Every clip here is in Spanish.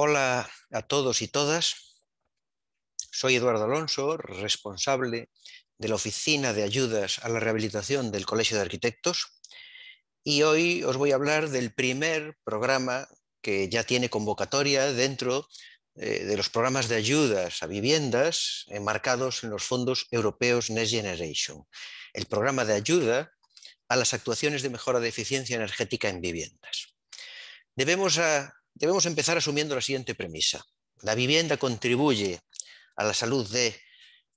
Hola a todos y todas. Soy Eduardo Alonso, responsable de la Oficina de Ayudas a la Rehabilitación del Colegio de Arquitectos y hoy os voy a hablar del primer programa que ya tiene convocatoria dentro eh, de los programas de ayudas a viviendas enmarcados en los fondos europeos Next Generation, el programa de ayuda a las actuaciones de mejora de eficiencia energética en viviendas. Debemos a debemos empezar asumiendo la siguiente premisa. La vivienda contribuye a la salud de,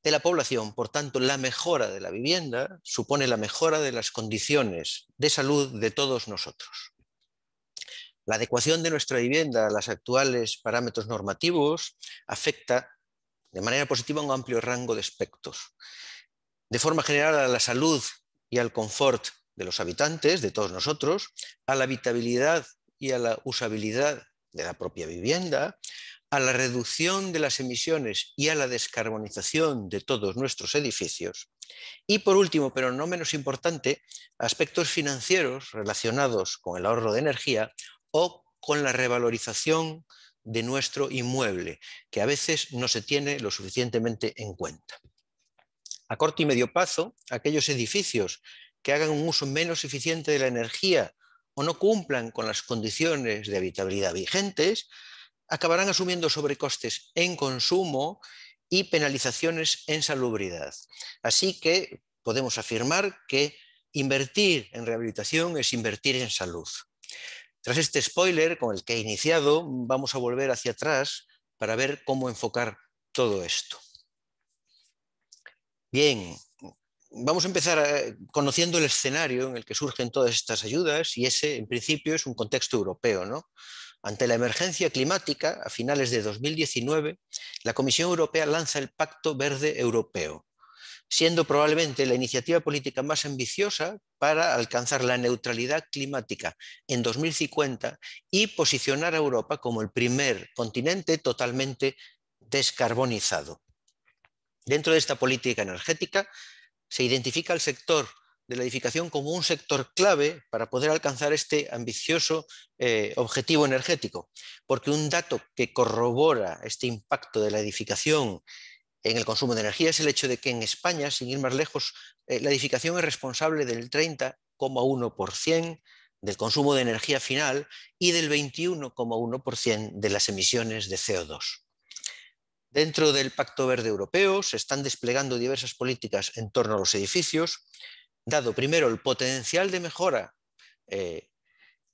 la población, por tanto, la mejora de la vivienda supone la mejora de las condiciones de salud de todos nosotros. La adecuación de nuestra vivienda a los actuales parámetros normativos afecta de manera positiva a un amplio rango de aspectos. De forma general a la salud y al confort de los habitantes, de todos nosotros, a la habitabilidad y a la usabilidad de la propia vivienda, a la reducción de las emisiones y a la descarbonización de todos nuestros edificios. Y por último, pero no menos importante, aspectos financieros relacionados con el ahorro de energía o con la revalorización de nuestro inmueble, que a veces no se tiene lo suficientemente en cuenta. A corto y medio plazo, aquellos edificios que hagan un uso menos eficiente de la energía o no cumplan con las condiciones de habitabilidad vigentes, acabarán asumiendo sobrecostes en consumo y penalizaciones en salubridad. Así que podemos afirmar que invertir en rehabilitación es invertir en salud. Tras este spoiler con el que he iniciado, vamos a volver hacia atrás para ver cómo enfocar todo esto. Bien, vamos a empezar eh, conociendo el escenario en el que surgen todas estas ayudas y ese, en principio, es un contexto europeo. ¿no? Ante la emergencia climática, a finales de 2019, la Comisión Europea lanza el Pacto Verde Europeo, siendo probablemente la iniciativa política más ambiciosa para alcanzar la neutralidad climática en 2050 y posicionar a Europa como el primer continente totalmente descarbonizado. Dentro de esta política energética, se identifica el sector de la edificación como un sector clave para poder alcanzar este ambicioso eh, objetivo energético, porque un dato que corrobora este impacto de la edificación en el consumo de energía es el hecho de que en España, sin ir más lejos, eh, la edificación es responsable del 30,1% del consumo de energía final y del 21,1% de las emisiones de CO2. Dentro del Pacto Verde Europeo se están desplegando diversas políticas en torno a los edificios, dado primero el potencial de mejora eh,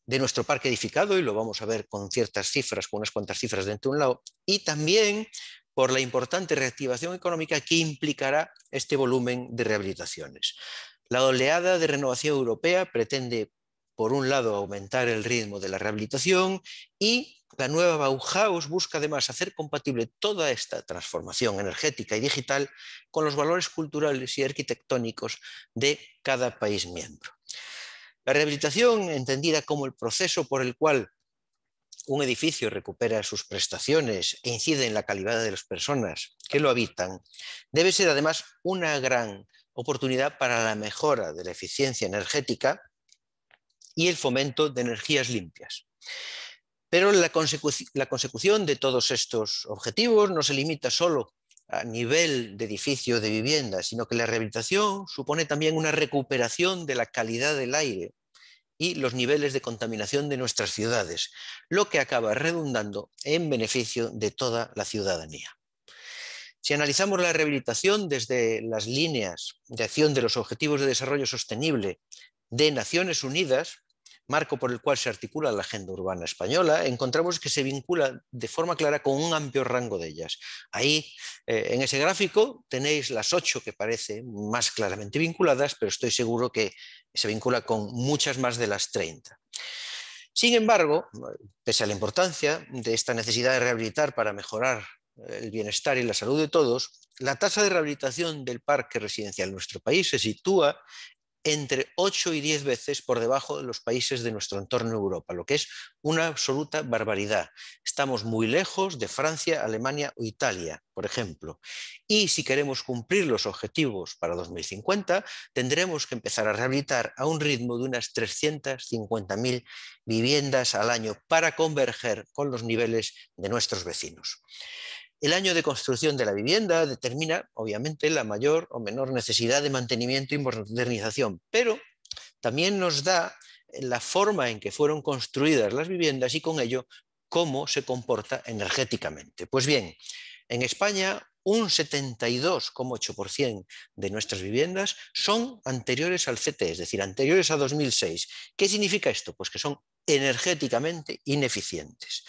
de nuestro parque edificado, y lo vamos a ver con ciertas cifras, con unas cuantas cifras dentro de un lado, y también por la importante reactivación económica que implicará este volumen de rehabilitaciones. La oleada de renovación europea pretende, por un lado, aumentar el ritmo de la rehabilitación y la nueva Bauhaus busca además hacer compatible toda esta transformación energética y digital con los valores culturales y arquitectónicos de cada país miembro. La rehabilitación, entendida como el proceso por el cual un edificio recupera sus prestaciones e incide en la calidad de las personas que lo habitan, debe ser además una gran oportunidad para la mejora de la eficiencia energética y el fomento de energías limpias. Pero la, consecución de todos estos objetivos no se limita solo a nivel de edificio de vivienda, sino que la rehabilitación supone también una recuperación de la calidad del aire y los niveles de contaminación de nuestras ciudades, lo que acaba redundando en beneficio de toda la ciudadanía. Si analizamos la rehabilitación desde las líneas de acción de los Objetivos de Desarrollo Sostenible de Naciones Unidas, marco por el cual se articula la agenda urbana española, encontramos que se vincula de forma clara con un amplio rango de ellas. Ahí, eh, en ese gráfico, tenéis las ocho que parece más claramente vinculadas, pero estoy seguro que se vincula con muchas más de las 30. Sin embargo, pese a la importancia de esta necesidad de rehabilitar para mejorar el bienestar y la salud de todos, la tasa de rehabilitación del parque residencial en nuestro país se sitúa entre 8 y 10 veces por debajo de los países de nuestro entorno Europa, lo que es una absoluta barbaridad. Estamos muy lejos de Francia, Alemania o Italia, por ejemplo. Y si queremos cumplir los objetivos para 2050, tendremos que empezar a rehabilitar a un ritmo de unas 350.000 viviendas al año para converger con los niveles de nuestros vecinos. El año de construcción de la vivienda determina, obviamente, la mayor o menor necesidad de mantenimiento y modernización, pero también nos da la forma en que fueron construidas las viviendas y con ello cómo se comporta energéticamente. Pues bien, en España un 72,8% de nuestras viviendas son anteriores al CT, es decir, anteriores a 2006. ¿Qué significa esto? Pues que son energéticamente ineficientes.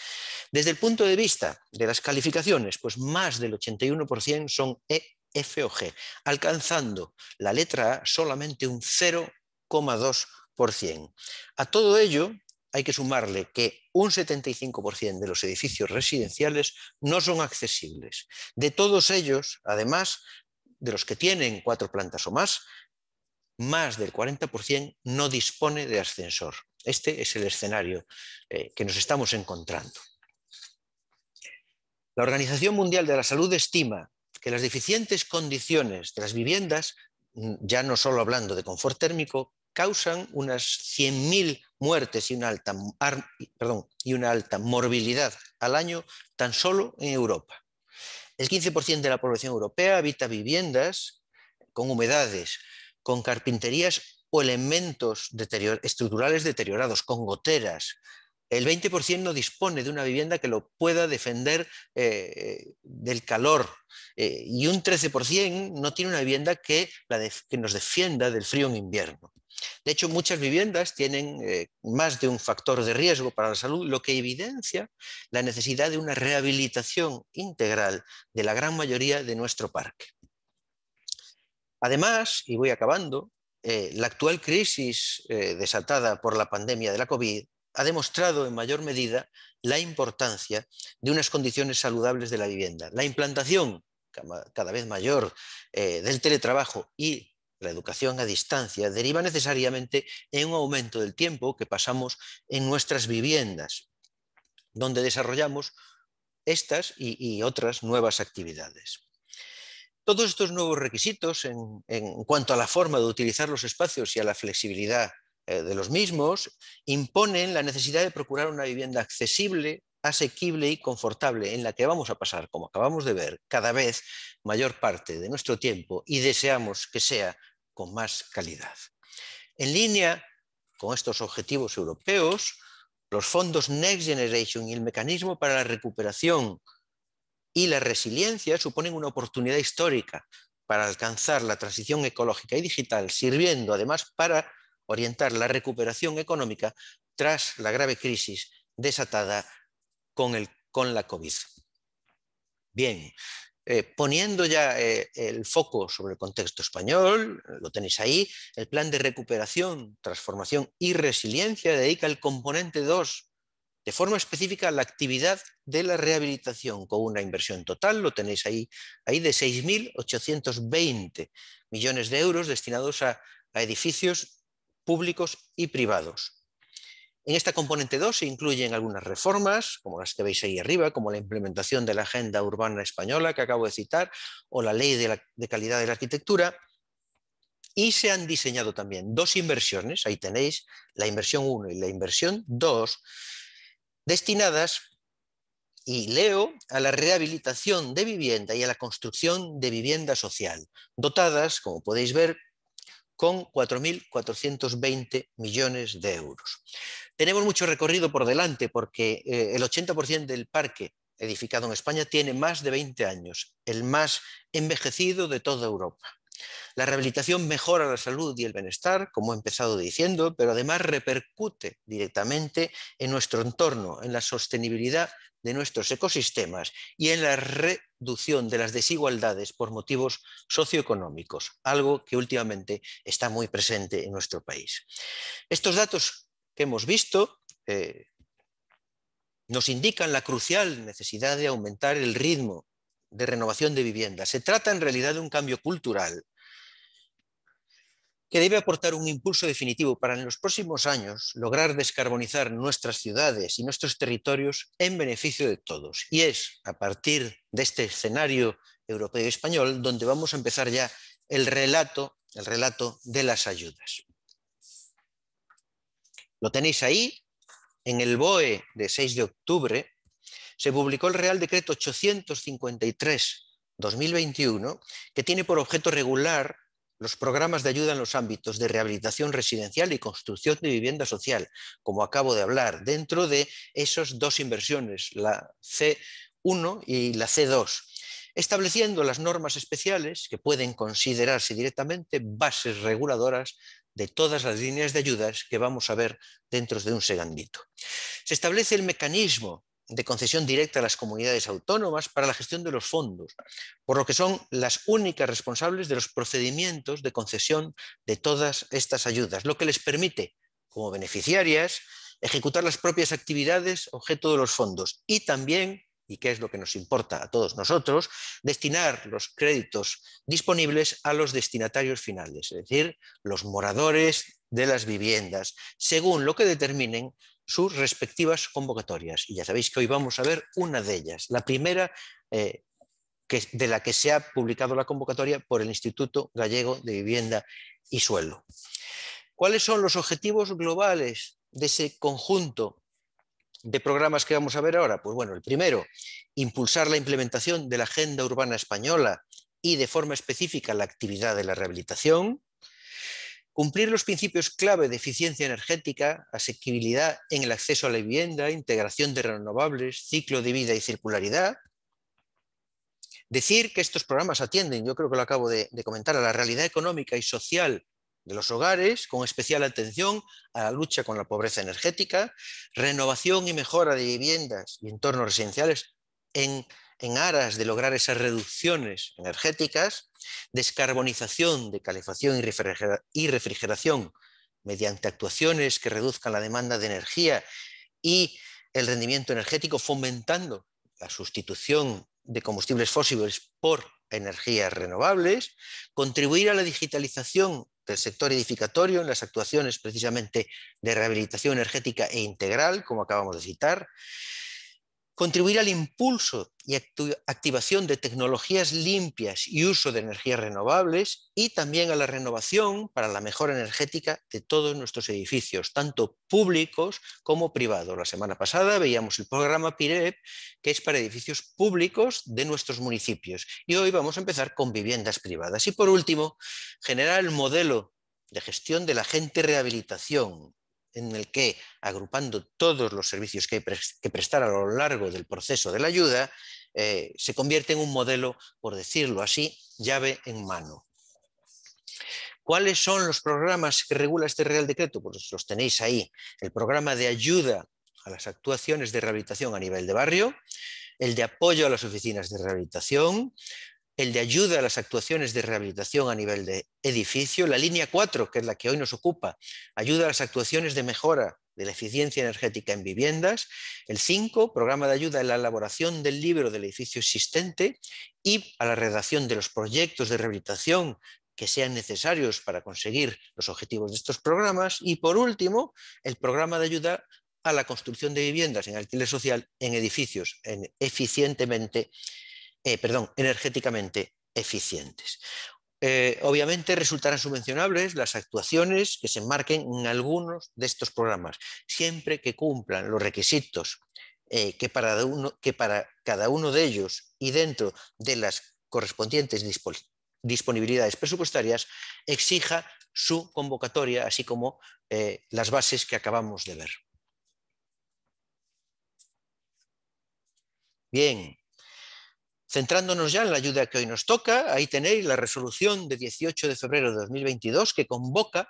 Desde el punto de vista de las calificaciones, pues más del 81% son E, F o G, alcanzando la letra A solamente un 0,2%. A todo ello hay que sumarle que un 75% de los edificios residenciales no son accesibles. De todos ellos, además, de los que tienen cuatro plantas o más, más del 40% no dispone de ascensor. Este es el escenario eh, que nos estamos encontrando. La Organización Mundial de la Salud estima que las deficientes condiciones de las viviendas, mm, ya no solo hablando de confort térmico, causan unas 100.000 muertes y una, alta, y una alta morbilidad al año tan solo en Europa. El 15% de la población europea habita viviendas con humedades con carpinterías o elementos estructurales deteriorados, con goteras. El 20% no dispone de una vivienda que lo pueda defender eh, eh, del calor eh, y un 13% no tiene una vivienda que, nos defienda del frío en invierno. De hecho, muchas viviendas tienen más de un factor de riesgo para la salud, lo que evidencia la necesidad de una rehabilitación integral de la gran mayoría de nuestro parque. Además, y voy acabando, eh, la actual crisis eh, desatada por la pandemia de la COVID ha demostrado en mayor medida la importancia de unas condiciones saludables de la vivienda. La implantación cada vez mayor eh, del teletrabajo y la educación a distancia deriva necesariamente en un aumento del tiempo que pasamos en nuestras viviendas, donde desarrollamos estas y otras nuevas actividades. Todos estos nuevos requisitos en, cuanto a la forma de utilizar los espacios y a la flexibilidad eh, de los mismos imponen la necesidad de procurar una vivienda accesible, asequible y confortable en la que vamos a pasar, como acabamos de ver, cada vez mayor parte de nuestro tiempo y deseamos que sea con más calidad. En línea con estos objetivos europeos, los fondos Next Generation y el mecanismo para la recuperación y la resiliencia suponen una oportunidad histórica para alcanzar la transición ecológica y digital, sirviendo además para orientar la recuperación económica tras la grave crisis desatada con, la COVID. Bien, eh, poniendo ya eh, el foco sobre el contexto español, lo tenéis ahí, el plan de recuperación, transformación y resiliencia dedica el componente 2 de forma específica la actividad de la rehabilitación con una inversión total, lo tenéis ahí, ahí de 6.820 millones de euros destinados a, edificios públicos y privados. En esta componente 2 se incluyen algunas reformas, como las que veis ahí arriba, como la implementación de la Agenda Urbana Española que acabo de citar, o la Ley de, de Calidad de la Arquitectura, y se han diseñado también dos inversiones, ahí tenéis la inversión 1 y la inversión 2, destinadas, y leo, a la rehabilitación de vivienda y a la construcción de vivienda social, dotadas, como podéis ver, con 4.420 millones de euros. Tenemos mucho recorrido por delante porque eh, el 80% del parque edificado en España tiene más de 20 años, el más envejecido de toda Europa. La rehabilitación mejora la salud y el bienestar, como he empezado diciendo, pero además repercute directamente en nuestro entorno, en la sostenibilidad de nuestros ecosistemas y en la reducción de las desigualdades por motivos socioeconómicos, algo que últimamente está muy presente en nuestro país. Estos datos que hemos visto eh, nos indican la crucial necesidad de aumentar el ritmo de renovación de vivienda. Se trata en realidad de un cambio cultural que debe aportar un impulso definitivo para en los próximos años lograr descarbonizar nuestras ciudades y nuestros territorios en beneficio de todos. Y es a partir de este escenario europeo y español donde vamos a empezar ya el relato, el relato de las ayudas. Lo tenéis ahí, en el BOE de 6 de octubre se publicó el Real Decreto 853-2021, que tiene por objeto regular los programas de ayuda en los ámbitos de rehabilitación residencial y construcción de vivienda social, como acabo de hablar, dentro de esas dos inversiones, la C1 y la C2, estableciendo las normas especiales que pueden considerarse directamente bases reguladoras de todas las líneas de ayudas que vamos a ver dentro de un segundito. Se establece el mecanismo de concesión directa a las comunidades autónomas para la gestión de los fondos, por lo que son las únicas responsables de los procedimientos de concesión de todas estas ayudas, lo que les permite, como beneficiarias, ejecutar las propias actividades objeto de los fondos y también, y qué es lo que nos importa a todos nosotros, destinar los créditos disponibles a los destinatarios finales, es decir, los moradores de las viviendas, según lo que determinen sus respectivas convocatorias. Y ya sabéis que hoy vamos a ver una de ellas, la primera eh, de la que se ha publicado la convocatoria por el Instituto Gallego de Vivienda y Suelo. ¿Cuáles son los objetivos globales de ese conjunto de programas que vamos a ver ahora? Pues bueno, el primero, impulsar la implementación de la Agenda Urbana Española y de forma específica la actividad de la rehabilitación. Cumplir los principios clave de eficiencia energética, asequibilidad en el acceso a la vivienda, integración de renovables, ciclo de vida y circularidad. Decir que estos programas atienden, yo creo que lo acabo de, comentar, a la realidad económica y social de los hogares, con especial atención a la lucha con la pobreza energética, renovación y mejora de viviendas y entornos residenciales en en aras de lograr esas reducciones energéticas, descarbonización de calefacción y refrigeración mediante actuaciones que reduzcan la demanda de energía y el rendimiento energético, fomentando la sustitución de combustibles fósiles por energías renovables, contribuir a la digitalización del sector edificatorio en las actuaciones precisamente de rehabilitación energética e integral, como acabamos de citar, contribuir al impulso y activación de tecnologías limpias y uso de energías renovables y también a la renovación para la mejora energética de todos nuestros edificios, tanto públicos como privados. La semana pasada veíamos el programa PIREP, que es para edificios públicos de nuestros municipios. Y hoy vamos a empezar con viviendas privadas. Y por último, generar el modelo de gestión de la gente rehabilitación en el que, agrupando todos los servicios que hay que prestar a lo largo del proceso de la ayuda, eh, se convierte en un modelo, por decirlo así, llave en mano. ¿Cuáles son los programas que regula este Real Decreto? Pues los tenéis ahí. El programa de ayuda a las actuaciones de rehabilitación a nivel de barrio, el de apoyo a las oficinas de rehabilitación, el de ayuda a las actuaciones de rehabilitación a nivel de edificio, la línea 4, que es la que hoy nos ocupa, ayuda a las actuaciones de mejora de la eficiencia energética en viviendas, el 5, programa de ayuda a la elaboración del libro del edificio existente y a la redacción de los proyectos de rehabilitación que sean necesarios para conseguir los objetivos de estos programas y por último, el programa de ayuda a la construcción de viviendas en alquiler social en edificios eficientemente eh, perdón, energéticamente eficientes. Eh, obviamente resultarán subvencionables las actuaciones que se enmarquen en algunos de estos programas, siempre que cumplan los requisitos eh, que, para cada uno de ellos y dentro de las correspondientes disponibilidades presupuestarias exija su convocatoria, así como las bases que acabamos de ver. Bien, Centrándonos ya en la ayuda que hoy nos toca, ahí tenéis la resolución de 18 de febrero de 2022 que convoca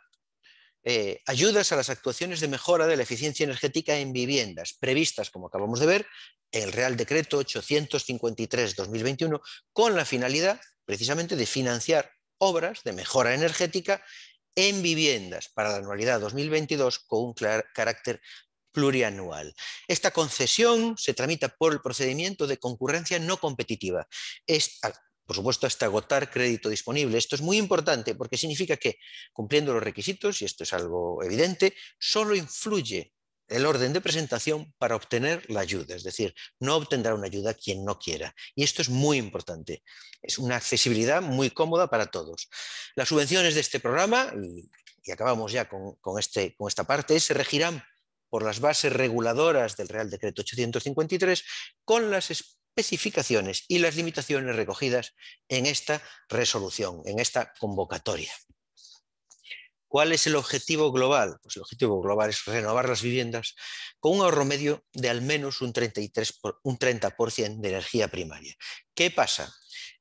eh, ayudas a las actuaciones de mejora de la eficiencia energética en viviendas, previstas, como acabamos de ver, en el Real Decreto 853-2021, con la finalidad precisamente de financiar obras de mejora energética en viviendas para la anualidad 2022 con un carácter plurianual. Esta concesión se tramita por el procedimiento de concurrencia no competitiva. Ah, por supuesto, hasta agotar crédito disponible. Esto es muy importante porque significa que, cumpliendo los requisitos, y esto es algo evidente, solo influye el orden de presentación para obtener la ayuda, es decir, no obtendrá una ayuda quien no quiera. Y esto es muy importante. Es una accesibilidad muy cómoda para todos. Las subvenciones de este programa, y, acabamos ya este, con esta parte, se regirán por las bases reguladoras del Real Decreto 853 con las especificaciones y las limitaciones recogidas en esta resolución, en esta convocatoria. ¿Cuál es el objetivo global? Pues el objetivo global es renovar las viviendas con un ahorro medio de al menos un, 33 un 30% de energía primaria. ¿Qué pasa?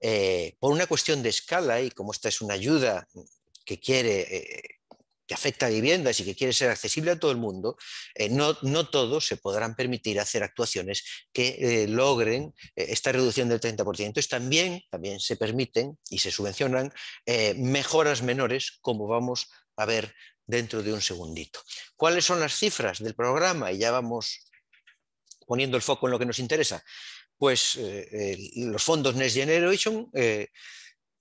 Eh, por una cuestión de escala, y como esta es una ayuda que quiere eh, que afecta a viviendas y que quiere ser accesible a todo el mundo, eh, no, no, todos se podrán permitir hacer actuaciones que eh, logren eh, esta reducción del 30%. Entonces también, también se permiten y se subvencionan mejoras menores, como vamos a ver dentro de un segundito. ¿Cuáles son las cifras del programa? Y ya vamos poniendo el foco en lo que nos interesa. Pues los fondos Next Generation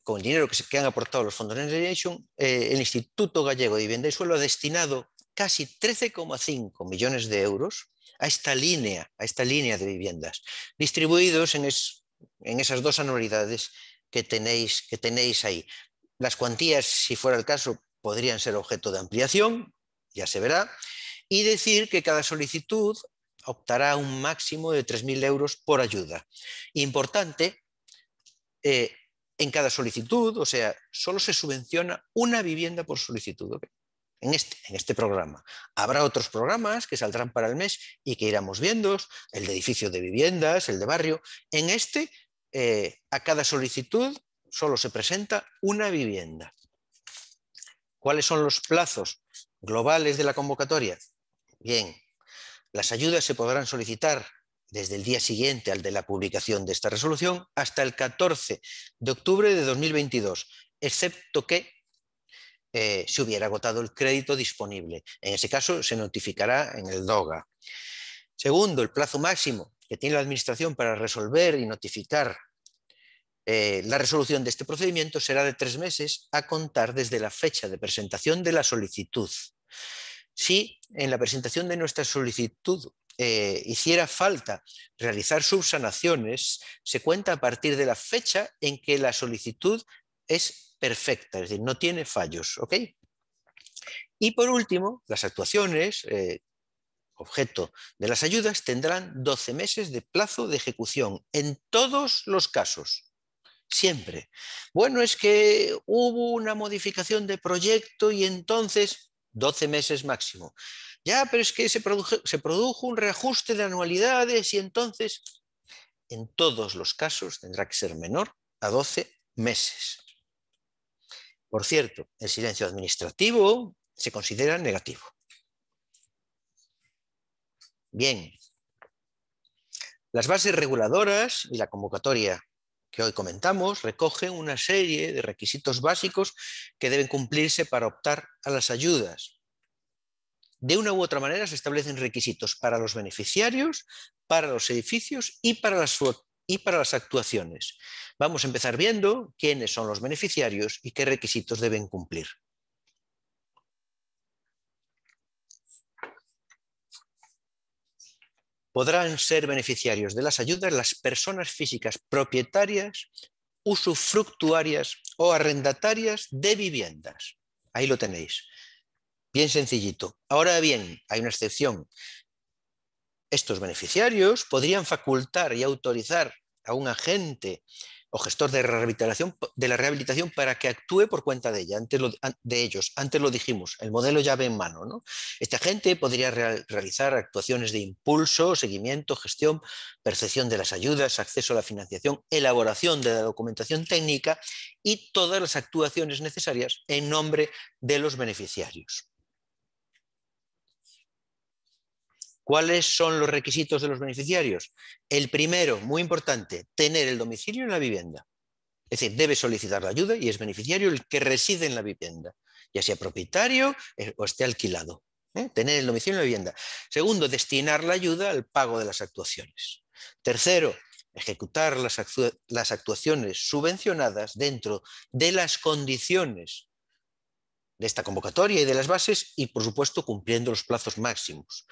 con el dinero que, se, han aportado los fondos de Generation, eh, el Instituto Gallego de Vivienda y Suelo ha destinado casi 13,5 millones de euros a esta línea, a esta línea de viviendas, distribuidos en, esas dos anualidades que tenéis, que tenéis ahí. Las cuantías, si fuera el caso, podrían ser objeto de ampliación, ya se verá, y decir que cada solicitud optará un máximo de 3.000 euros por ayuda. Importante, eh, en cada solicitud, o sea, solo se subvenciona una vivienda por solicitud. En, este, en este programa. Habrá otros programas que saldrán para el mes y que iremos viendo, el de edificio de viviendas, el de barrio. En este, eh, a cada solicitud solo se presenta una vivienda. ¿Cuáles son los plazos globales de la convocatoria? Bien, las ayudas se podrán solicitar desde el día siguiente al de la publicación de esta resolución, hasta el 14 de octubre de 2022, excepto que eh, se hubiera agotado el crédito disponible. En ese caso, se notificará en el DOGA. Segundo, el plazo máximo que tiene la Administración para resolver y notificar eh, la resolución de este procedimiento será de tres meses a contar desde la fecha de presentación de la solicitud. Si en la presentación de nuestra solicitud eh, hiciera falta realizar subsanaciones, se cuenta a partir de la fecha en que la solicitud es perfecta, es decir, no tiene fallos. Y por último, las actuaciones, eh, objeto de las ayudas, tendrán 12 meses de plazo de ejecución en todos los casos. Siempre. Bueno, es que hubo una modificación de proyecto y entonces 12 meses máximo. Ya, pero es que se produjo, se un reajuste de anualidades y entonces, en todos los casos, tendrá que ser menor a 12 meses. Por cierto, el silencio administrativo se considera negativo. Bien. Las bases reguladoras y la convocatoria que hoy comentamos recoge una serie de requisitos básicos que deben cumplirse para optar a las ayudas. De una u otra manera se establecen requisitos para los beneficiarios, para los edificios y para las, y para las actuaciones. Vamos a empezar viendo quiénes son los beneficiarios y qué requisitos deben cumplir. podrán ser beneficiarios de las ayudas las personas físicas propietarias, usufructuarias o arrendatarias de viviendas. Ahí lo tenéis. Bien sencillito. Ahora bien, hay una excepción. Estos beneficiarios podrían facultar y autorizar a un agente o gestor de, de la rehabilitación para que actúe por cuenta de, ella, de ellos. Antes lo dijimos, el modelo llave en mano. ¿no? Esta gente podría realizar actuaciones de impulso, seguimiento, gestión, percepción de las ayudas, acceso a la financiación, elaboración de la documentación técnica y todas las actuaciones necesarias en nombre de los beneficiarios. ¿Cuáles son los requisitos de los beneficiarios? El primero, muy importante, tener el domicilio en la vivienda. Es decir, debe solicitar la ayuda y es beneficiario el que reside en la vivienda, ya sea propietario eh, o esté alquilado. ¿eh? Tener el domicilio en la vivienda. Segundo, destinar la ayuda al pago de las actuaciones. Tercero, ejecutar las, las actuaciones subvencionadas dentro de las condiciones de esta convocatoria y de las bases y, por supuesto, cumpliendo los plazos máximos.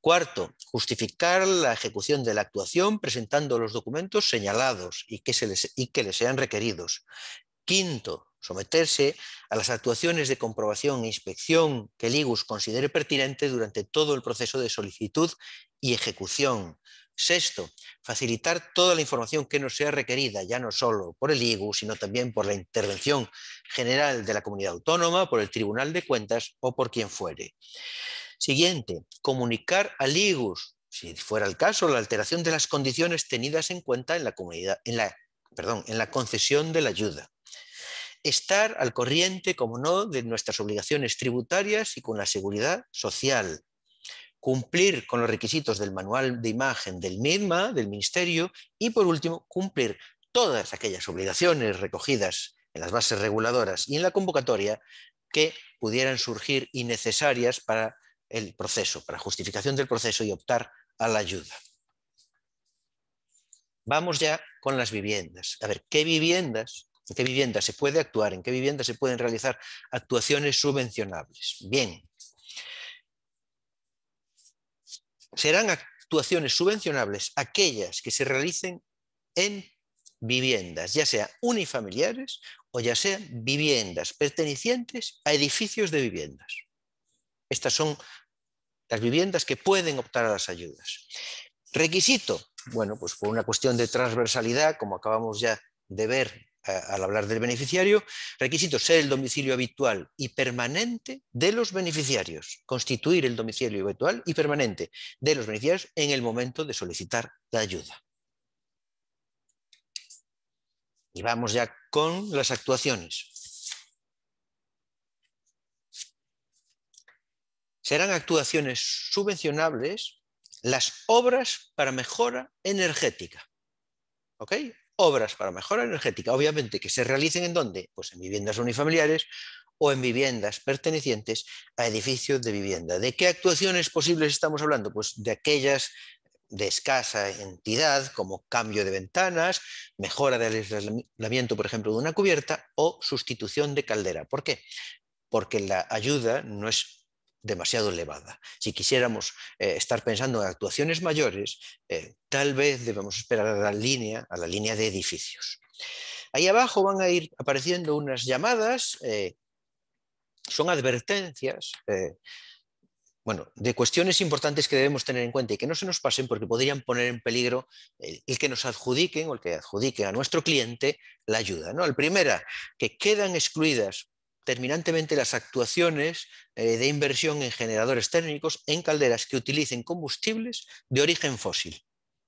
Cuarto, justificar la ejecución de la actuación presentando los documentos señalados y que, se y que les sean requeridos. Quinto, someterse a las actuaciones de comprobación e inspección que el IGUS considere pertinente durante todo el proceso de solicitud y ejecución, Sexto, facilitar toda la información que nos sea requerida, ya no solo por el IGU, sino también por la intervención general de la comunidad autónoma, por el Tribunal de Cuentas o por quien fuere. Siguiente, comunicar al IGUS, si fuera el caso, la alteración de las condiciones tenidas en cuenta en la, en la concesión de la ayuda estar al corriente, como no, de nuestras obligaciones tributarias y con la seguridad social, cumplir con los requisitos del manual de imagen del MIDMA, del Ministerio, y por último, cumplir todas aquellas obligaciones recogidas en las bases reguladoras y en la convocatoria que pudieran surgir innecesarias para el proceso, para justificación del proceso y optar a la ayuda. Vamos ya con las viviendas. A ver, ¿qué viviendas? ¿En qué viviendas se puede actuar? ¿En qué viviendas se pueden realizar actuaciones subvencionables? Bien, serán actuaciones subvencionables aquellas que se realicen en viviendas, ya sea unifamiliares o ya sean viviendas pertenecientes a edificios de viviendas. Estas son las viviendas que pueden optar a las ayudas. Requisito, bueno, pues por una cuestión de transversalidad, como acabamos ya de ver al hablar del beneficiario, requisito ser el domicilio habitual y permanente de los beneficiarios, constituir el domicilio habitual y permanente de los beneficiarios en el momento de solicitar la ayuda. Y vamos ya con las actuaciones. Serán actuaciones subvencionables las obras para mejora energética. ¿Ok? obras para mejora energética, obviamente que se realicen en dónde? Pues en viviendas unifamiliares o en viviendas pertenecientes a edificios de vivienda. ¿De qué actuaciones posibles estamos hablando? Pues de aquellas de escasa entidad, como cambio de ventanas, mejora del aislamiento, por ejemplo, de una cubierta o sustitución de caldera. ¿Por qué? Porque la ayuda no es demasiado elevada. Si quisiéramos eh, estar pensando en actuaciones mayores, eh, tal vez debamos esperar a la línea, a la línea de edificios. Ahí abajo van a ir apareciendo unas llamadas, eh, son advertencias, bueno, de cuestiones importantes que debemos tener en cuenta y que no se nos pasen porque podrían poner en peligro el, que nos adjudiquen o el que adjudique a nuestro cliente la ayuda. ¿no? La primera, que quedan excluidas terminantemente las actuaciones eh, de inversión en generadores térmicos en calderas que utilicen combustibles de origen fósil.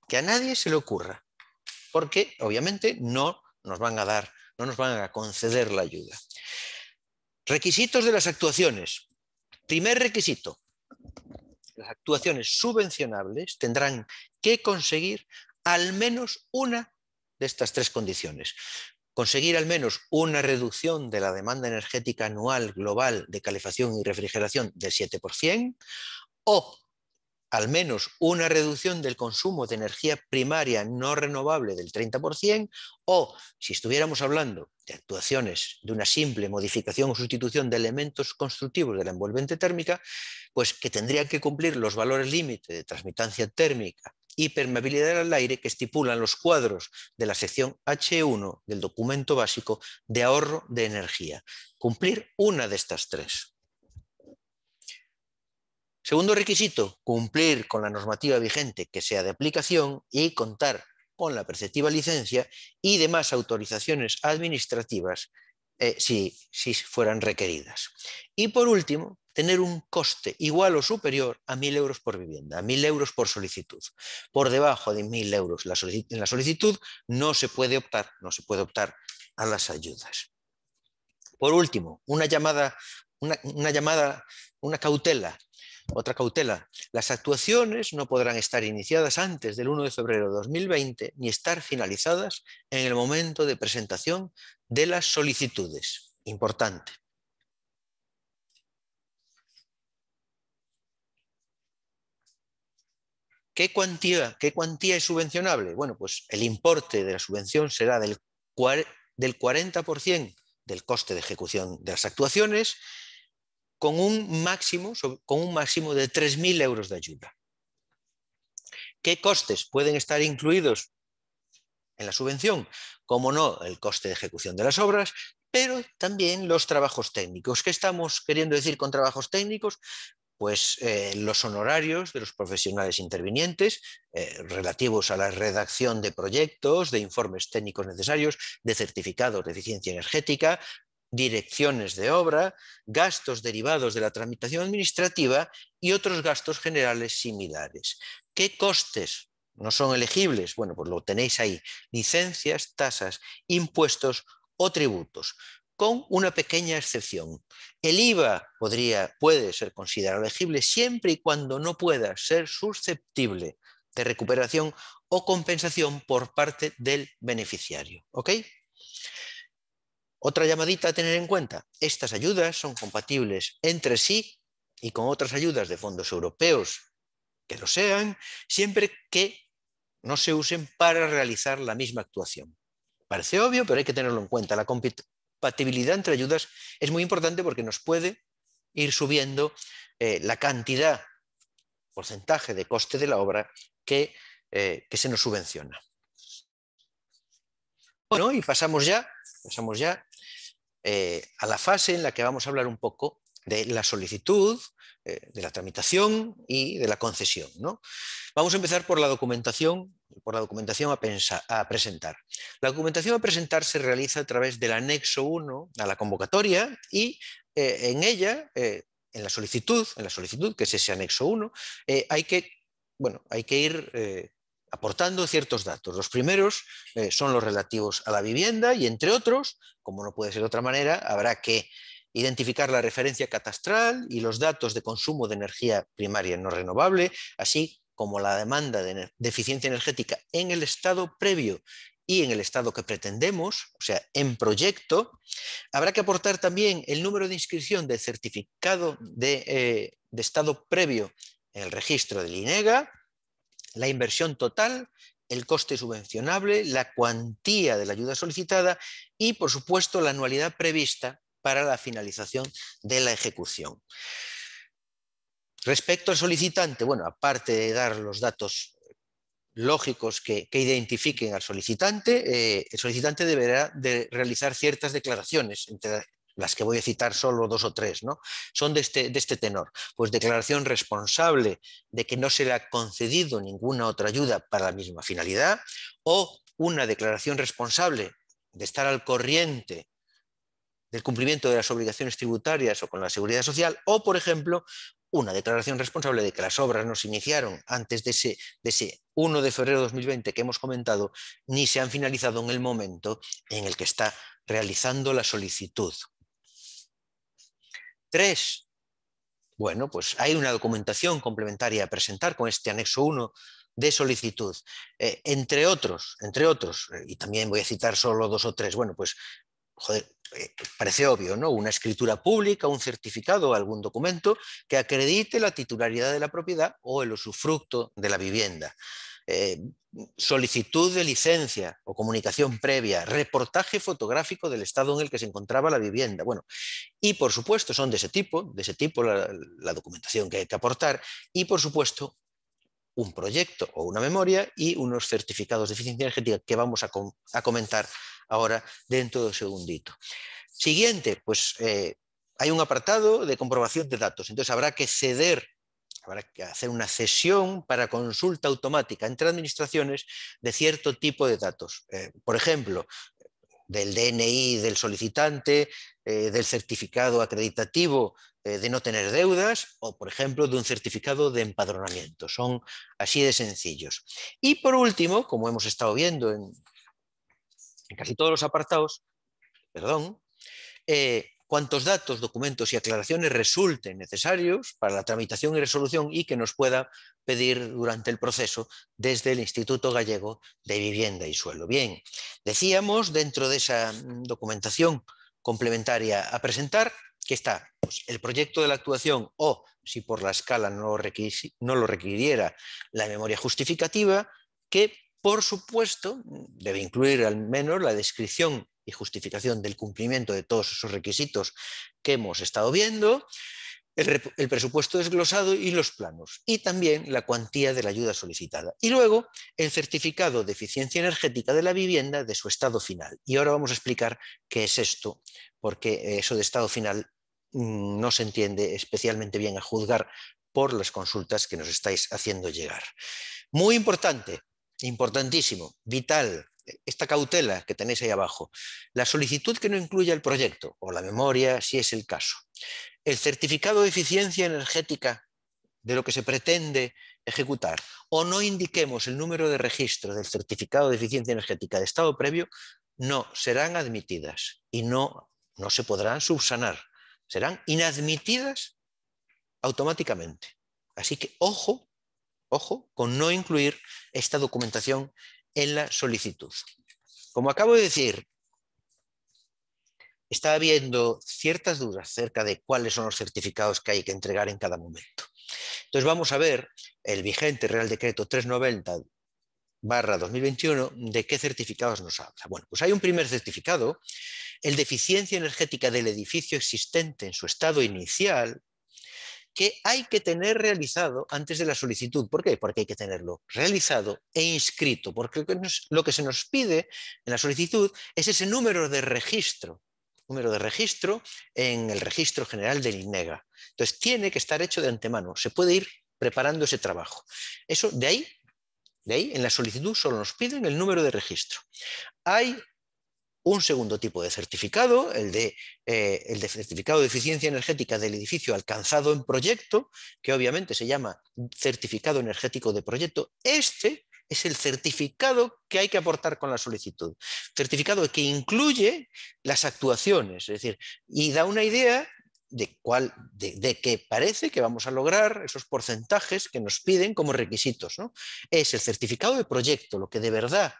Que a nadie se le ocurra, porque obviamente no nos van a dar, no nos van a conceder la ayuda. Requisitos de las actuaciones. Primer requisito. Las actuaciones subvencionables tendrán que conseguir al menos una de estas tres condiciones conseguir al menos una reducción de la demanda energética anual global de calefacción y refrigeración del 7% o al menos una reducción del consumo de energía primaria no renovable del 30% o, si estuviéramos hablando de actuaciones de una simple modificación o sustitución de elementos constructivos de la envolvente térmica, pues que tendría que cumplir los valores límite de transmitancia térmica y permeabilidad al aire que estipulan los cuadros de la sección H1 del documento básico de ahorro de energía. Cumplir una de estas tres. Segundo requisito, cumplir con la normativa vigente que sea de aplicación y contar con la perceptiva licencia y demás autorizaciones administrativas eh, si, si fueran requeridas. Y por último, tener un coste igual o superior a 1.000 euros por vivienda, a 1.000 euros por solicitud. Por debajo de 1.000 euros la en la solicitud no se puede optar, no se puede optar a las ayudas. Por último, una llamada, una, una llamada, una cautela otra cautela, las actuaciones no podrán estar iniciadas antes del 1 de febrero de 2020 ni estar finalizadas en el momento de presentación de las solicitudes. Importante. ¿Qué cuantía, es subvencionable? Bueno, pues el importe de la subvención será del, 40% del coste de ejecución de las actuaciones con un máximo, con un máximo de 3.000 euros de ayuda. ¿Qué costes pueden estar incluidos en la subvención? Como no, el coste de ejecución de las obras, pero también los trabajos técnicos. ¿Qué estamos queriendo decir con trabajos técnicos? pues eh, los honorarios de los profesionales intervinientes eh, relativos a la redacción de proyectos, de informes técnicos necesarios, de certificados de eficiencia energética, direcciones de obra, gastos derivados de la tramitación administrativa y otros gastos generales similares. ¿Qué costes no son elegibles? Bueno, pues lo tenéis ahí, licencias, tasas, impuestos o tributos con una pequeña excepción. El IVA podría, puede ser considerado elegible siempre y cuando no pueda ser susceptible de recuperación o compensación por parte del beneficiario. ¿Ok? Otra llamadita a tener en cuenta. Estas ayudas son compatibles entre sí y con otras ayudas de fondos europeos que lo sean, siempre que no se usen para realizar la misma actuación. Parece obvio, pero hay que tenerlo en cuenta. La, compatibilidad entre ayudas es muy importante porque nos puede ir subiendo eh, la cantidad, porcentaje de coste de la obra eh, que, se nos subvenciona. Bueno, y pasamos ya, pasamos ya eh, a la fase en la que vamos a hablar un poco de la solicitud, eh, de la tramitación y de la concesión. ¿no? Vamos a empezar por la documentación, por la documentación a, presentar. La documentación a presentar se realiza a través del anexo 1 a la convocatoria y eh, en ella, eh, en la solicitud, en la solicitud, que es ese anexo 1, hay, que, bueno, hay que ir aportando ciertos datos. Los primeros son los relativos a la vivienda y, entre otros, como no puede ser de otra manera, habrá que identificar la referencia catastral y los datos de consumo de energía primaria no renovable, así como la demanda de, eficiencia energética en el estado previo y en el estado que pretendemos, o sea, en proyecto, habrá que aportar también el número de inscripción del certificado eh, de, estado previo en el registro del INEGA, la inversión total, el coste subvencionable, la cuantía de la ayuda solicitada y, por supuesto, la anualidad prevista para la finalización de la ejecución. Respecto al solicitante, bueno, aparte de dar los datos lógicos que, identifiquen al solicitante, eh, el solicitante deberá de realizar ciertas declaraciones, entre las que voy a citar solo dos o tres, ¿no? Son de este, de este tenor. Pues declaración responsable de que no se le ha concedido ninguna otra ayuda para la misma finalidad, o una declaración responsable de estar al corriente del cumplimiento de las obligaciones tributarias o con la seguridad social, o, por ejemplo, una declaración responsable de que las obras no se iniciaron antes de ese, 1 de febrero de 2020 que hemos comentado, ni se han finalizado en el momento en el que está realizando la solicitud. Tres, bueno, pues hay una documentación complementaria a presentar con este anexo 1 de solicitud. Eh, entre otros, entre otros, eh, y también voy a citar solo dos o tres, bueno, pues joder, eh, parece obvio, ¿no? Una escritura pública, un certificado, algún documento que acredite la titularidad de la propiedad o el usufructo de la vivienda. Eh, solicitud de licencia o comunicación previa, reportaje fotográfico del estado en el que se encontraba la vivienda. Bueno, y por supuesto son de ese tipo, de ese tipo la documentación que hay que aportar, y por supuesto un proyecto o una memoria y unos certificados de eficiencia energética que vamos a, comentar ahora dentro de un segundito. Siguiente, pues eh, hay un apartado de comprobación de datos, entonces habrá que ceder habrá que hacer una cesión para consulta automática entre administraciones de cierto tipo de datos. Eh, por ejemplo, del DNI del solicitante, eh, del certificado acreditativo eh, de no tener deudas o, por ejemplo, de un certificado de empadronamiento. Son así de sencillos. Y por último, como hemos estado viendo en, casi todos los apartados, perdón, eh, cuántos datos, documentos y aclaraciones resulten necesarios para la tramitación y resolución y que nos pueda pedir durante el proceso desde el Instituto Gallego de Vivienda y Suelo. Bien, decíamos dentro de esa mm, documentación complementaria a presentar que está pues, el proyecto de la actuación o, si por la escala no lo requiriera, la memoria justificativa, que por supuesto, mm, debe incluir al menos la descripción y justificación del cumplimiento de todos esos requisitos que hemos estado viendo, el, presupuesto desglosado y los planos, y también la cuantía de la ayuda solicitada. Y luego, el certificado de eficiencia energética de la vivienda de su estado final. Y ahora vamos a explicar qué es esto, porque eso de estado final mm, no se entiende especialmente bien a juzgar por las consultas que nos estáis haciendo llegar. Muy importante, importantísimo, vital, esta cautela que tenéis ahí abajo, la solicitud que no incluya el proyecto o la memoria, si es el caso, el certificado de eficiencia energética de lo que se pretende ejecutar o no indiquemos el número de registro del certificado de eficiencia energética de estado previo, no serán admitidas y no, no se podrán subsanar. Serán inadmitidas automáticamente. Así que ojo, ojo con no incluir esta documentación en la solicitud. Como acabo de decir, está habiendo ciertas dudas acerca de cuáles son los certificados que hay que entregar en cada momento. Entonces vamos a ver el vigente Real Decreto 390 barra 2021 de qué certificados nos habla. Bueno, pues hay un primer certificado, el de eficiencia energética del edificio existente en su estado inicial que hay que tener realizado antes de la solicitud. ¿Por qué? Porque hay que tenerlo realizado e inscrito, porque lo que se nos pide en la solicitud es ese número de registro, número de registro en el registro general del INEGA. Entonces, tiene que estar hecho de antemano, se puede ir preparando ese trabajo. Eso de ahí, de ahí, en la solicitud solo nos piden el número de registro. Hay un segundo tipo de certificado, el de, eh, el de, certificado de eficiencia energética del edificio alcanzado en proyecto, que obviamente se llama certificado energético de proyecto. Este es el certificado que hay que aportar con la solicitud. Certificado que incluye las actuaciones, es decir, y da una idea de, cuál, de, qué parece que vamos a lograr esos porcentajes que nos piden como requisitos. Es el certificado de proyecto, lo que de verdad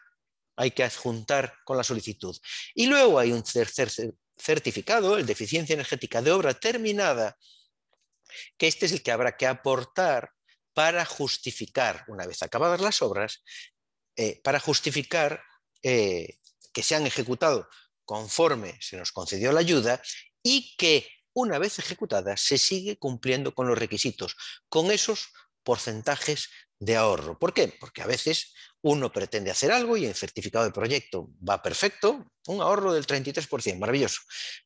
hay que adjuntar con la solicitud. Y luego hay un tercer certificado, el de eficiencia energética de obra terminada, que este es el que habrá que aportar para justificar, una vez acabadas las obras, eh, para justificar eh, que se han ejecutado conforme se nos concedió la ayuda y que una vez ejecutada se sigue cumpliendo con los requisitos, con esos porcentajes de ahorro. ¿Por qué? Porque a veces uno pretende hacer algo y el certificado de proyecto va perfecto, un ahorro del 33%, maravilloso.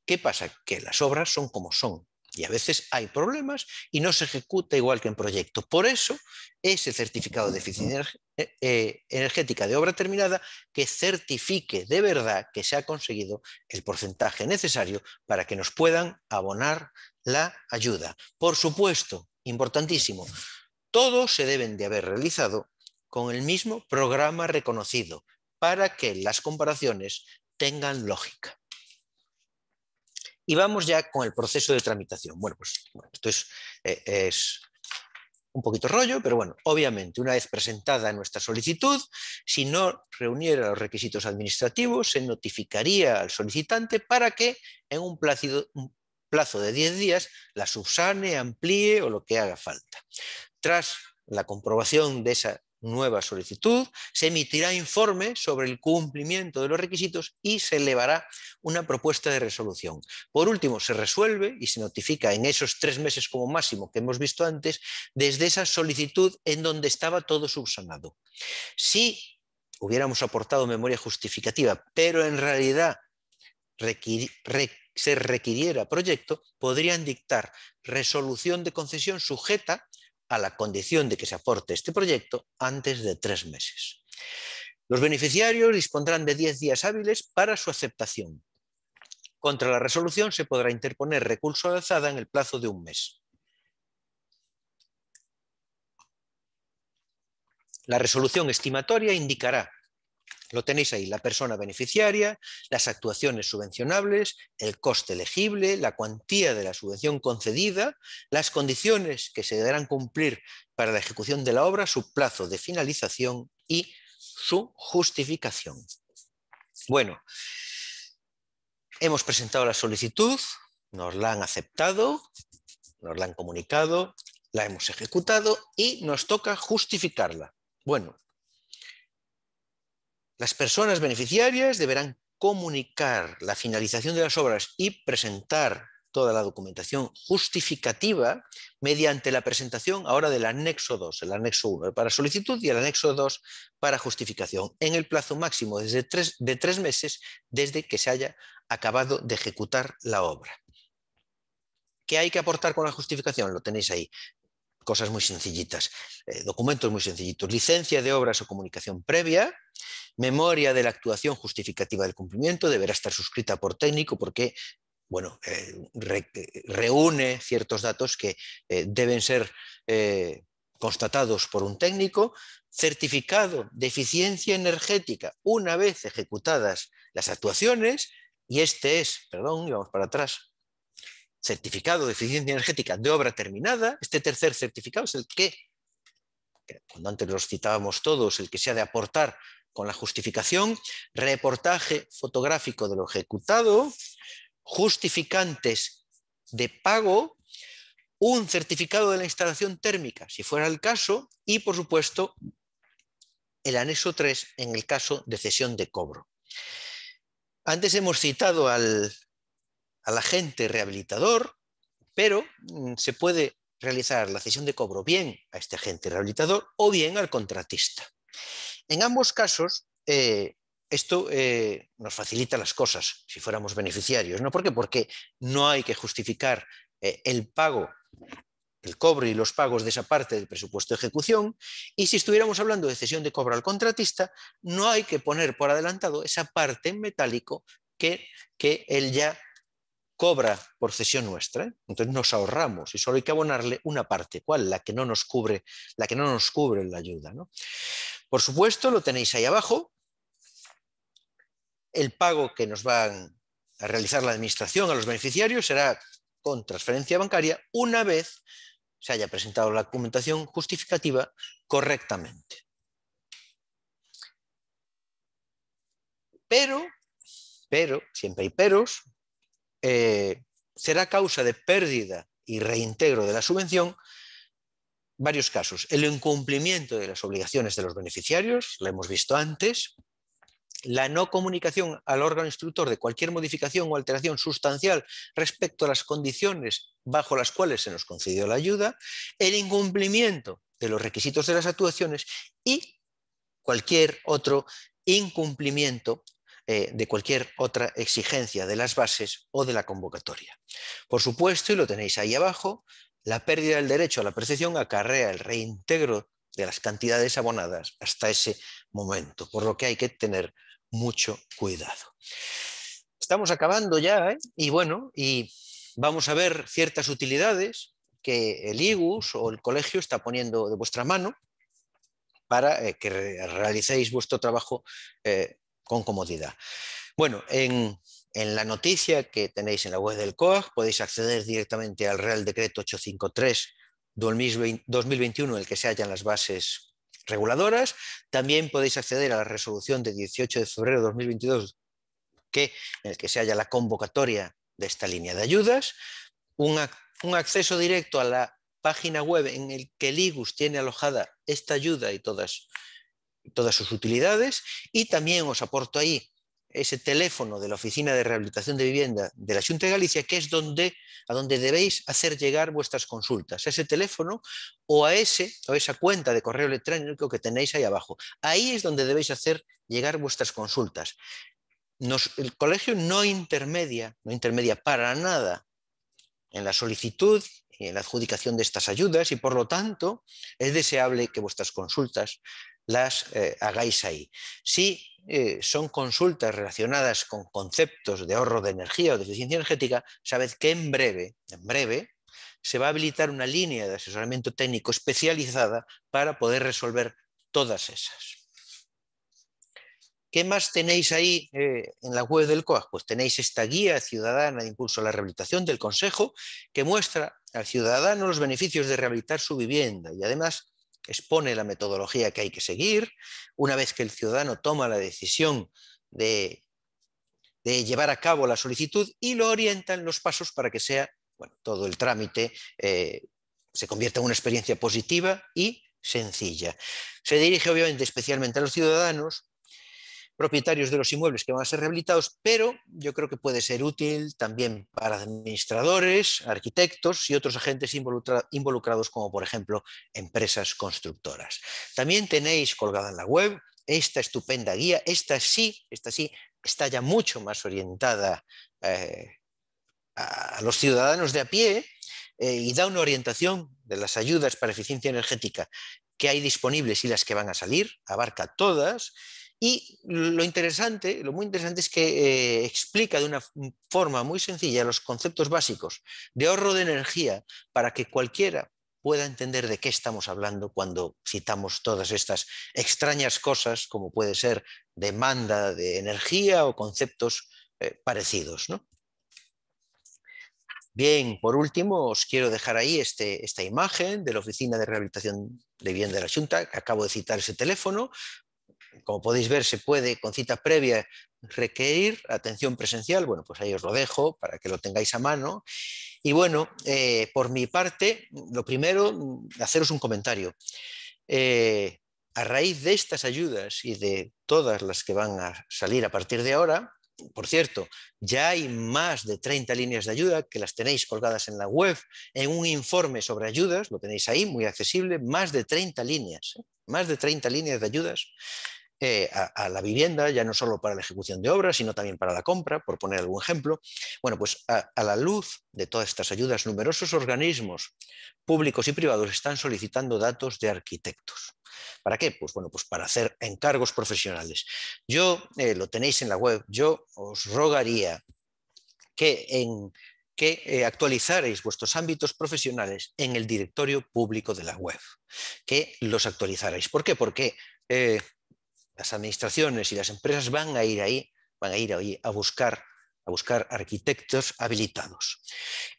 ¿Qué pasa? Que las obras son como son y a veces hay problemas y no se ejecuta igual que en proyecto. Por eso ese certificado de eficiencia eh, eh, energética de obra terminada que certifique de verdad que se ha conseguido el porcentaje necesario para que nos puedan abonar la ayuda. Por supuesto, importantísimo, todos se deben de haber realizado con el mismo programa reconocido para que las comparaciones tengan lógica. Y vamos ya con el proceso de tramitación. Bueno, pues esto eh, es, un poquito rollo, pero bueno, obviamente una vez presentada nuestra solicitud, si no reuniera los requisitos administrativos, se notificaría al solicitante para que en un, plácido, plazo de 10 días, la subsane, amplíe o lo que haga falta. Tras la comprobación de esa nueva solicitud, se emitirá informe sobre el cumplimiento de los requisitos y se elevará una propuesta de resolución. Por último, se resuelve y se notifica en esos tres meses como máximo que hemos visto antes, desde esa solicitud en donde estaba todo subsanado. Si hubiéramos aportado memoria justificativa, pero en realidad requir, se requiriera proyecto, podrían dictar resolución de concesión sujeta a la condición de que se aporte este proyecto antes de tres meses. Los beneficiarios dispondrán de 10 días hábiles para su aceptación. Contra la resolución se podrá interponer recurso alzada en el plazo de un mes. La resolución estimatoria indicará lo tenéis ahí, la persona beneficiaria, las actuaciones subvencionables, el coste elegible, la cuantía de la subvención concedida, las condiciones que se deberán cumplir para la ejecución de la obra, su plazo de finalización y su justificación. Bueno, hemos presentado la solicitud, nos la han aceptado, nos la han comunicado, la hemos ejecutado y nos toca justificarla. Bueno, las personas beneficiarias deberán comunicar la finalización de las obras y presentar toda la documentación justificativa mediante la presentación ahora del anexo 2, el anexo 1 ¿eh? para solicitud y el anexo 2 para justificación, en el plazo máximo de tres meses desde que se haya acabado de ejecutar la obra. ¿Qué hay que aportar con la justificación? Lo tenéis ahí cosas muy sencillitas, eh, documentos muy sencillitos, licencia de obras o comunicación previa, memoria de la actuación justificativa del cumplimiento, deberá estar suscrita por técnico porque bueno, eh, eh, reúne ciertos datos que deben ser constatados por un técnico, certificado de eficiencia energética una vez ejecutadas las actuaciones, y este es, perdón, íbamos para atrás, certificado de eficiencia energética de obra terminada. Este tercer certificado es el que, cuando antes los citábamos todos, el que se ha de aportar con la justificación, reportaje fotográfico de lo ejecutado, justificantes de pago, un certificado de la instalación térmica, si fuera el caso, y por supuesto el anexo 3 en el caso de cesión de cobro. Antes hemos citado al al agente rehabilitador, pero mm, se puede realizar la cesión de cobro bien a este agente rehabilitador o bien al contratista. En ambos casos, eh, esto eh, nos facilita las cosas si fuéramos beneficiarios, ¿no? ¿Por qué? Porque no hay que justificar eh, el pago, el cobro y los pagos de esa parte del presupuesto de ejecución, y si estuviéramos hablando de cesión de cobro al contratista, no hay que poner por adelantado esa parte en metálico que, que él ya cobra por cesión nuestra, entonces nos ahorramos y solo hay que abonarle una parte, ¿cuál? La que no nos cubre, la que no nos cubre la ayuda. Por supuesto, lo tenéis ahí abajo, el pago que nos va a realizar la administración a los beneficiarios será con transferencia bancaria una vez se haya presentado la documentación justificativa correctamente. Pero, pero, siempre hay peros, eh, será causa de pérdida y reintegro de la subvención varios casos. El incumplimiento de las obligaciones de los beneficiarios, la hemos visto antes, la no comunicación al órgano instructor de cualquier modificación o alteración sustancial respecto a las condiciones bajo las cuales se nos concedió la ayuda, el incumplimiento de los requisitos de las actuaciones y cualquier otro incumplimiento eh, de cualquier otra exigencia de las bases o de la convocatoria. Por supuesto, y lo tenéis ahí abajo, la pérdida del derecho a la percepción acarrea el reintegro de las cantidades abonadas hasta ese momento, por lo que hay que tener mucho cuidado. Estamos acabando ya, ¿eh? y bueno, y vamos a ver ciertas utilidades que el IGUS o el colegio está poniendo de vuestra mano para eh, que realicéis vuestro trabajo con comodidad. Bueno, en, la noticia que tenéis en la web del COAG podéis acceder directamente al Real Decreto 853 2021 en el que se hallan las bases reguladoras. También podéis acceder a la resolución de 18 de febrero de 2022 que, en el que se halla la convocatoria de esta línea de ayudas. Un, acceso directo a la página web en el que el IGUS tiene alojada esta ayuda y todas todas sus utilidades y también os aporto ahí ese teléfono de la Oficina de Rehabilitación de Vivienda de la Junta de Galicia, que es donde, a donde debéis hacer llegar vuestras consultas, a ese teléfono o a, ese, o esa cuenta de correo electrónico que tenéis ahí abajo. Ahí es donde debéis hacer llegar vuestras consultas. el colegio no intermedia, no intermedia para nada en la solicitud y en la adjudicación de estas ayudas y por lo tanto es deseable que vuestras consultas las eh, hagáis ahí. Si eh, son consultas relacionadas con conceptos de ahorro de energía o de eficiencia energética, sabed que en breve, en breve, se va a habilitar una línea de asesoramiento técnico especializada para poder resolver todas esas. ¿Qué más tenéis ahí eh, en la web del COAG? Pues tenéis esta guía ciudadana de impulso a la rehabilitación del Consejo que muestra al ciudadano los beneficios de rehabilitar su vivienda y además expone la metodología que hay que seguir. Una vez que el ciudadano toma la decisión de, llevar a cabo la solicitud y lo orientan los pasos para que sea bueno, todo el trámite eh, se convierta en una experiencia positiva y sencilla. Se dirige obviamente especialmente a los ciudadanos, propietarios de los inmuebles que van a ser rehabilitados, pero yo creo que puede ser útil también para administradores, arquitectos y otros agentes involucrados, como por ejemplo empresas constructoras. También tenéis colgada en la web esta estupenda guía, esta sí, esta sí, está ya mucho más orientada eh, a los ciudadanos de a pie eh, y da una orientación de las ayudas para eficiencia energética que hay disponibles y las que van a salir, abarca todas y lo interesante, lo muy interesante es que eh, explica de una forma muy sencilla los conceptos básicos de ahorro de energía para que cualquiera pueda entender de qué estamos hablando cuando citamos todas estas extrañas cosas, como puede ser demanda de energía o conceptos eh, parecidos. ¿no? Bien, por último, os quiero dejar ahí este, esta imagen de la Oficina de Rehabilitación de Vivienda de la Junta, que acabo de citar ese teléfono, como podéis ver, se puede con cita previa requerir atención presencial. Bueno, pues ahí os lo dejo para que lo tengáis a mano. Y bueno, eh, por mi parte, lo primero, haceros un comentario. Eh, a raíz de estas ayudas y de todas las que van a salir a partir de ahora, por cierto, ya hay más de 30 líneas de ayuda que las tenéis colgadas en la web, en un informe sobre ayudas, lo tenéis ahí, muy accesible, más de 30 líneas, ¿eh? más de 30 líneas de ayudas eh, a, la vivienda, ya no solo para la ejecución de obras, sino también para la compra, por poner algún ejemplo. Bueno, pues a, la luz de todas estas ayudas, numerosos organismos públicos y privados están solicitando datos de arquitectos. ¿Para qué? Pues bueno, pues para hacer encargos profesionales. Yo, eh, lo tenéis en la web, yo os rogaría que, en, eh, vuestros ámbitos profesionales en el directorio público de la web, que los actualizaréis. ¿Por qué? Porque las administraciones y las empresas van a ir ahí, van a ir ahí a buscar a buscar arquitectos habilitados.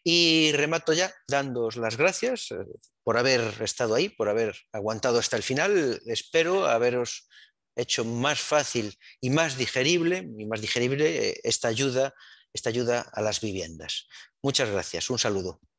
Y remato ya dándoos las gracias eh, por haber estado ahí, por haber aguantado hasta el final. Espero haberos hecho más fácil y más digerible, más digerible eh, esta ayuda, esta ayuda a las viviendas. Muchas gracias. Un saludo.